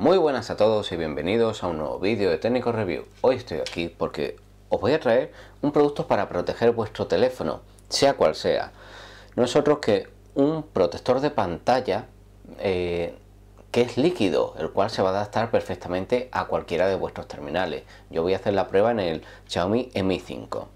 Muy buenas a todos y bienvenidos a un nuevo vídeo de Técnico Review. Hoy estoy aquí porque os voy a traer un producto para proteger vuestro teléfono, sea cual sea. No es otro que un protector de pantalla eh, que es líquido, el cual se va a adaptar perfectamente a cualquiera de vuestros terminales. Yo voy a hacer la prueba en el Xiaomi Mi 5.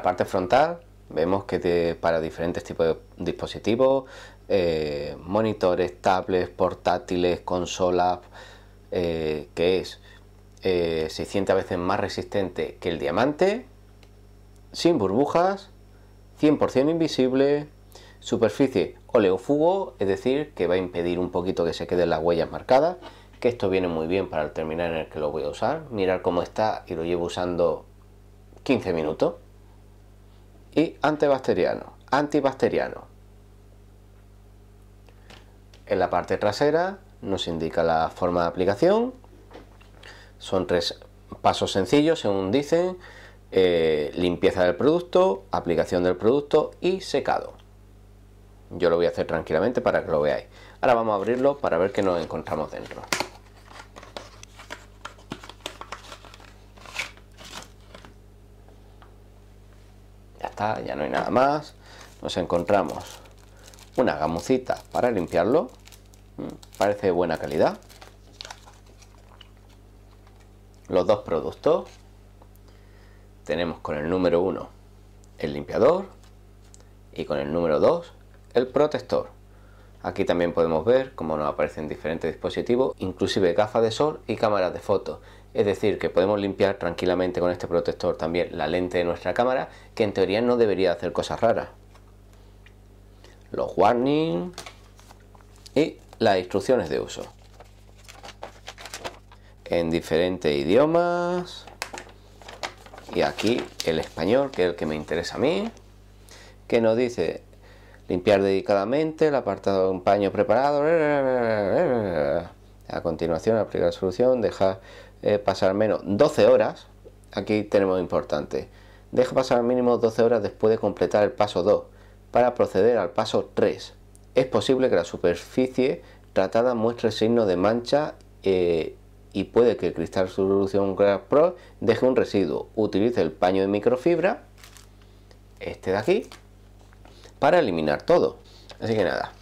la parte frontal vemos que para diferentes tipos de dispositivos, eh, monitores, tablets, portátiles, consolas, eh, que es 600 eh, veces más resistente que el diamante, sin burbujas, 100% invisible, superficie oleofugo, es decir, que va a impedir un poquito que se queden las huellas marcadas, que esto viene muy bien para el terminal en el que lo voy a usar, mirar cómo está y lo llevo usando 15 minutos y antibacteriano, antibacteriano. En la parte trasera nos indica la forma de aplicación. Son tres pasos sencillos, según dicen, eh, limpieza del producto, aplicación del producto y secado. Yo lo voy a hacer tranquilamente para que lo veáis. Ahora vamos a abrirlo para ver qué nos encontramos dentro. ya no hay nada más. Nos encontramos una gamucita para limpiarlo. Mm, parece de buena calidad. Los dos productos. Tenemos con el número 1 el limpiador y con el número 2 el protector. Aquí también podemos ver cómo nos aparecen diferentes dispositivos, inclusive gafas de sol y cámaras de fotos. Es decir, que podemos limpiar tranquilamente con este protector también la lente de nuestra cámara, que en teoría no debería hacer cosas raras. Los warnings y las instrucciones de uso. En diferentes idiomas. Y aquí el español, que es el que me interesa a mí, que nos dice limpiar dedicadamente el apartado de un paño preparado. A continuación, aplicar la solución, deja eh, pasar al menos 12 horas. Aquí tenemos importante. Deja pasar al mínimo 12 horas después de completar el paso 2 para proceder al paso 3. Es posible que la superficie tratada muestre signo de mancha eh, y puede que el cristal solución Pro deje un residuo. Utilice el paño de microfibra, este de aquí, para eliminar todo. Así que nada,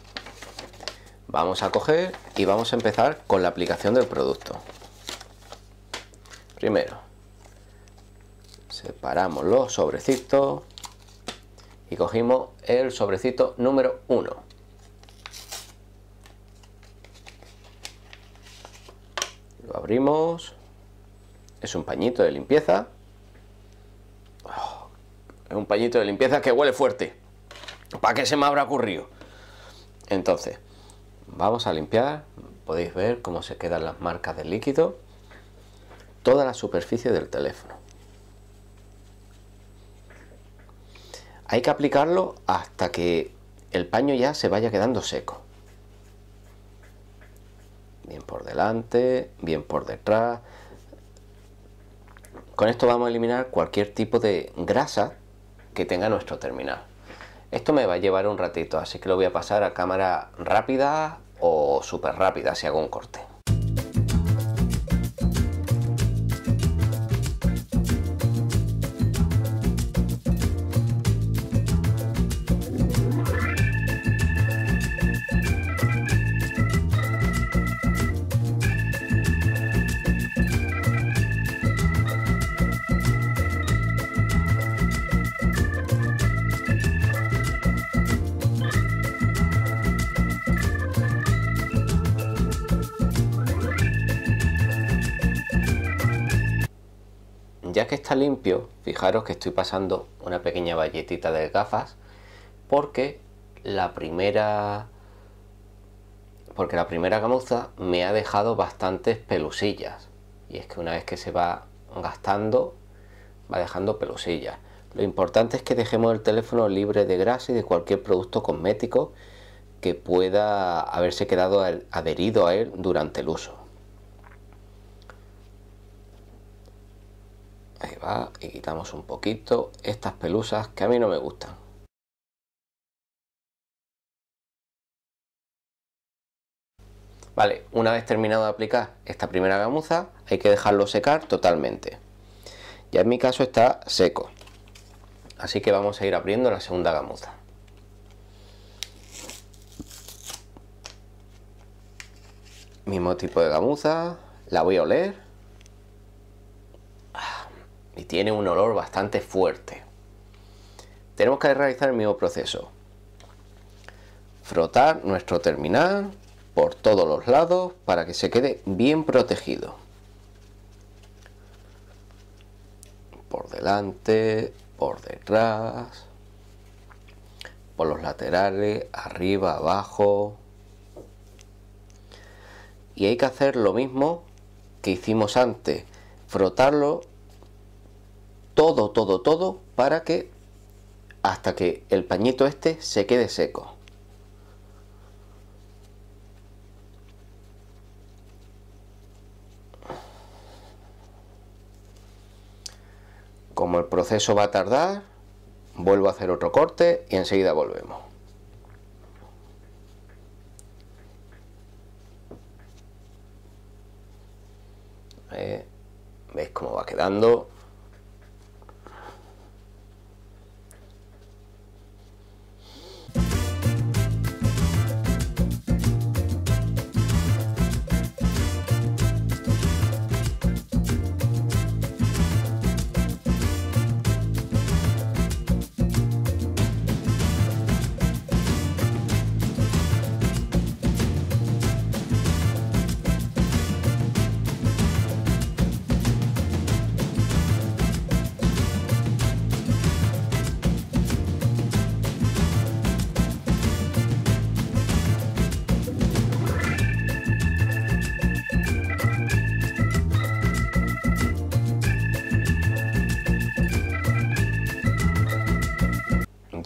Vamos a coger y vamos a empezar con la aplicación del producto. Primero, separamos los sobrecitos y cogimos el sobrecito número 1. Lo abrimos. Es un pañito de limpieza. Oh, es un pañito de limpieza que huele fuerte. ¿Para qué se me habrá ocurrido? Entonces, vamos a limpiar, podéis ver cómo se quedan las marcas del líquido, toda la superficie del teléfono. Hay que aplicarlo hasta que el paño ya se vaya quedando seco. Bien por delante, bien por detrás. Con esto vamos a eliminar cualquier tipo de grasa que tenga nuestro terminal. Esto me va a llevar un ratito, así que lo voy a pasar a cámara rápida o súper rápida si hago un corte. que está limpio, fijaros que estoy pasando una pequeña valletita de gafas porque la primera porque la primera gamuza me ha dejado bastantes pelusillas y es que una vez que se va gastando va dejando pelusillas. Lo importante es que dejemos el teléfono libre de grasa y de cualquier producto cosmético que pueda haberse quedado adherido a él durante el uso. Ahí va, y quitamos un poquito estas pelusas que a mí no me gustan. Vale, una vez terminado de aplicar esta primera gamuza, hay que dejarlo secar totalmente. Ya en mi caso está seco, así que vamos a ir abriendo la segunda gamuza. Mismo tipo de gamuza, la voy a oler y tiene un olor bastante fuerte. Tenemos que realizar el mismo proceso. Frotar nuestro terminal por todos los lados para que se quede bien protegido. Por delante, por detrás, por los laterales, arriba, abajo. Y hay que hacer lo mismo que hicimos antes, frotarlo todo, todo, todo para que hasta que el pañito este se quede seco. Como el proceso va a tardar, vuelvo a hacer otro corte y enseguida volvemos. Eh, ¿Veis cómo va quedando?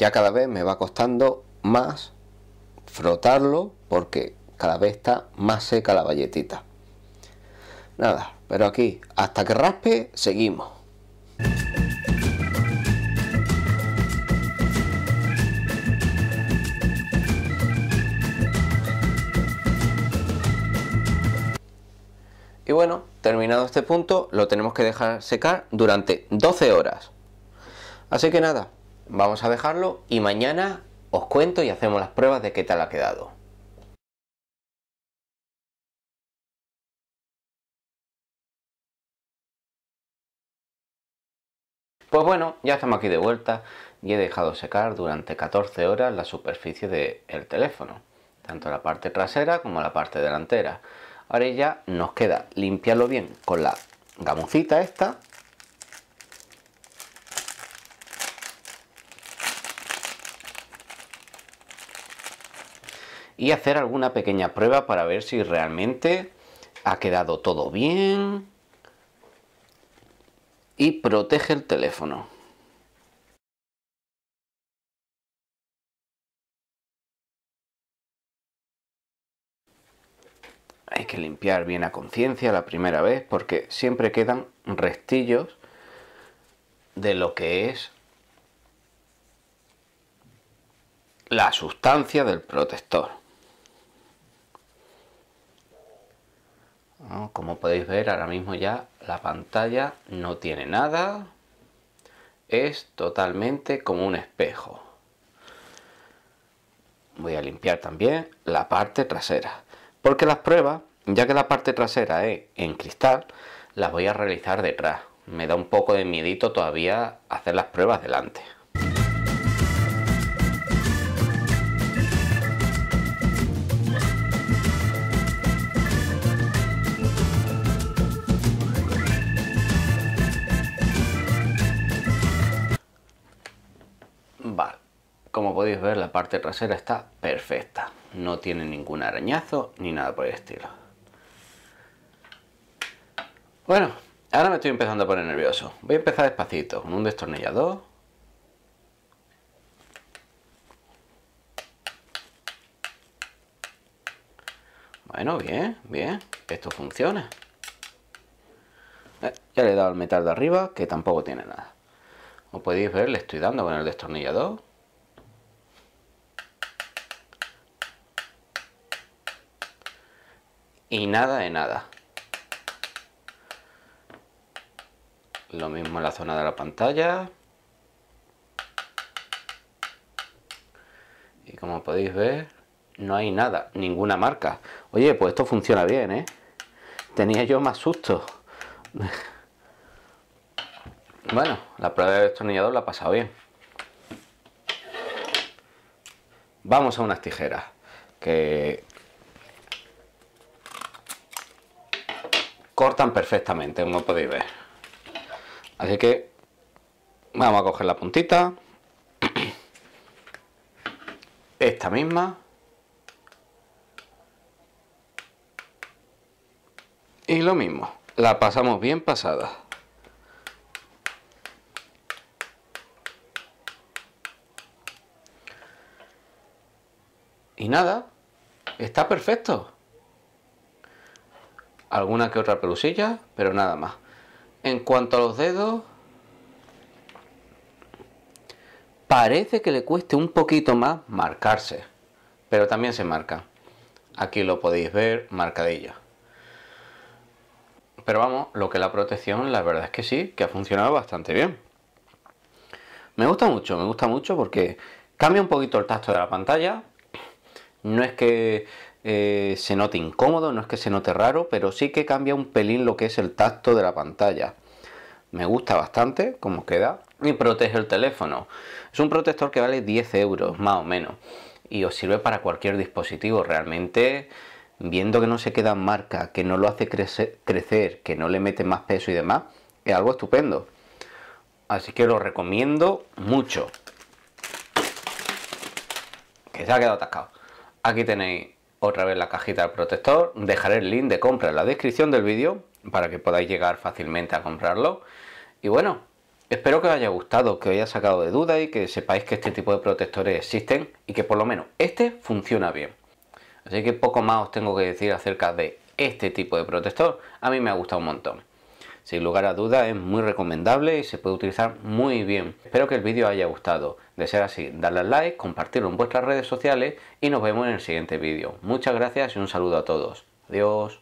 ya cada vez me va costando más frotarlo porque cada vez está más seca la valletita. Nada, pero aquí, hasta que raspe, seguimos. Y bueno, terminado este punto, lo tenemos que dejar secar durante 12 horas. Así que nada, vamos a dejarlo y mañana os cuento y hacemos las pruebas de qué tal ha quedado. Pues bueno, ya estamos aquí de vuelta y he dejado secar durante 14 horas la superficie del teléfono, tanto la parte trasera como la parte delantera. Ahora ya nos queda limpiarlo bien con la gamucita esta y hacer alguna pequeña prueba para ver si realmente ha quedado todo bien y protege el teléfono. Hay que limpiar bien a conciencia la primera vez porque siempre quedan restillos de lo que es la sustancia del protector. Como podéis ver, ahora mismo ya la pantalla no tiene nada. Es totalmente como un espejo. Voy a limpiar también la parte trasera. Porque las pruebas, ya que la parte trasera es en cristal, las voy a realizar detrás. Me da un poco de miedito todavía hacer las pruebas delante. Como podéis ver, la parte trasera está perfecta. No tiene ningún arañazo ni nada por el estilo. Bueno, ahora me estoy empezando a poner nervioso. Voy a empezar despacito, con un destornillador. Bueno, bien, bien. Esto funciona. Eh, ya le he dado el metal de arriba, que tampoco tiene nada. Como podéis ver, le estoy dando con el destornillador. y nada de nada. Lo mismo en la zona de la pantalla. Y como podéis ver, no hay nada, ninguna marca. Oye, pues esto funciona bien, ¿eh? Tenía yo más susto. bueno, la prueba del destornillador la ha pasado bien. Vamos a unas tijeras. Que están perfectamente, como podéis ver. Así que vamos a coger la puntita. Esta misma. Y lo mismo, la pasamos bien pasada. Y nada, está perfecto alguna que otra pelusilla, pero nada más. En cuanto a los dedos, parece que le cueste un poquito más marcarse, pero también se marca. Aquí lo podéis ver marcadilla. Pero vamos, lo que la protección, la verdad es que sí, que ha funcionado bastante bien. Me gusta mucho, me gusta mucho porque cambia un poquito el tacto de la pantalla. No es que eh, se note incómodo, no es que se note raro, pero sí que cambia un pelín lo que es el tacto de la pantalla. Me gusta bastante como queda y protege el teléfono. Es un protector que vale 10 euros más o menos y os sirve para cualquier dispositivo. Realmente, viendo que no se queda en marca, que no lo hace crecer, crecer, que no le mete más peso y demás, es algo estupendo. Así que lo recomiendo mucho. Que se ha quedado atascado. Aquí tenéis otra vez la cajita del protector. Dejaré el link de compra en la descripción del vídeo para que podáis llegar fácilmente a comprarlo. Y bueno, espero que os haya gustado, que os haya sacado de duda y que sepáis que este tipo de protectores existen y que por lo menos este funciona bien. Así que poco más os tengo que decir acerca de este tipo de protector. A mí me ha gustado un montón. Sin lugar a duda es muy recomendable y se puede utilizar muy bien. Espero que el vídeo haya gustado. De ser así, darle al like, compartirlo en vuestras redes sociales y nos vemos en el siguiente vídeo. Muchas gracias y un saludo a todos. Adiós.